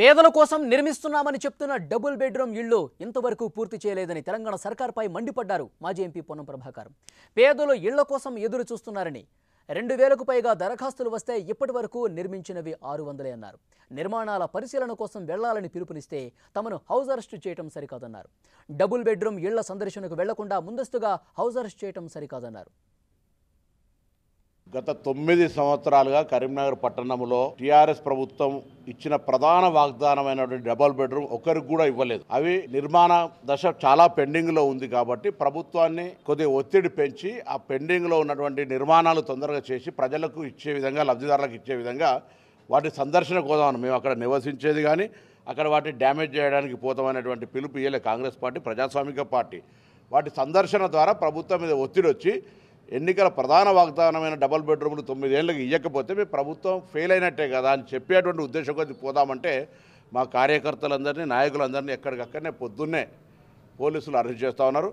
పేదల కోసం నిర్మిస్తున్నామని చెప్తున్న డబుల్ బెడ్రూమ్ ఇళ్లు ఇంతవరకు పూర్తి చేయలేదని తెలంగాణ సర్కార్పై మండిపడ్డారు మాజీ ఎంపీ పొన్నం ప్రభాకర్ పేదలు ఇళ్ల కోసం ఎదురు చూస్తున్నారని రెండు వేలకు పైగా దరఖాస్తులు వస్తే ఇప్పటి వరకు నిర్మించినవి ఆరు వందలే అన్నారు నిర్మాణాల పరిశీలన కోసం వెళ్లాలని పిలుపునిస్తే తమను హౌస్ అరెస్ట్ చేయటం సరికాదన్నారు డబుల్ బెడ్రూమ్ ఇళ్ల సందర్శనకు వెళ్లకుండా ముందస్తుగా హౌస్ అరెస్ట్ చేయటం సరికాదన్నారు గత తొమ్మిది సంవత్సరాలుగా కరీంనగర్ పట్టణంలో టీఆర్ఎస్ ప్రభుత్వం ఇచ్చిన ప్రధాన వాగ్దానమైనటువంటి డబల్ బెడ్రూమ్ ఒకరికి కూడా ఇవ్వలేదు అవి నిర్మాణ దశ చాలా పెండింగ్లో ఉంది కాబట్టి ప్రభుత్వాన్ని కొద్దిగా ఒత్తిడి పెంచి ఆ పెండింగ్లో ఉన్నటువంటి నిర్మాణాలు తొందరగా చేసి ప్రజలకు ఇచ్చే విధంగా లబ్ధిదారులకు ఇచ్చే విధంగా వాటి సందర్శన కోదామని మేము అక్కడ నివసించేది కానీ అక్కడ వాటి డ్యామేజ్ చేయడానికి పోతామనేటువంటి పిలుపు ఇయ్యలే కాంగ్రెస్ పార్టీ ప్రజాస్వామిక పార్టీ వాటి సందర్శన ద్వారా ప్రభుత్వం మీద ఒత్తిడి వచ్చి ఎన్నికల ప్రధాన వాగ్దానమైన డబుల్ బెడ్రూమ్లు తొమ్మిదేళ్ళకి ఇవ్వకపోతే మీ ప్రభుత్వం ఫెయిల్ అయినట్టే కదా అని చెప్పేటువంటి ఉద్దేశం కొద్ది పోదామంటే మా కార్యకర్తలందరినీ నాయకులందరినీ ఎక్కడికక్కడనే పొద్దున్నే పోలీసులు అరెస్ట్ చేస్తూ ఉన్నారు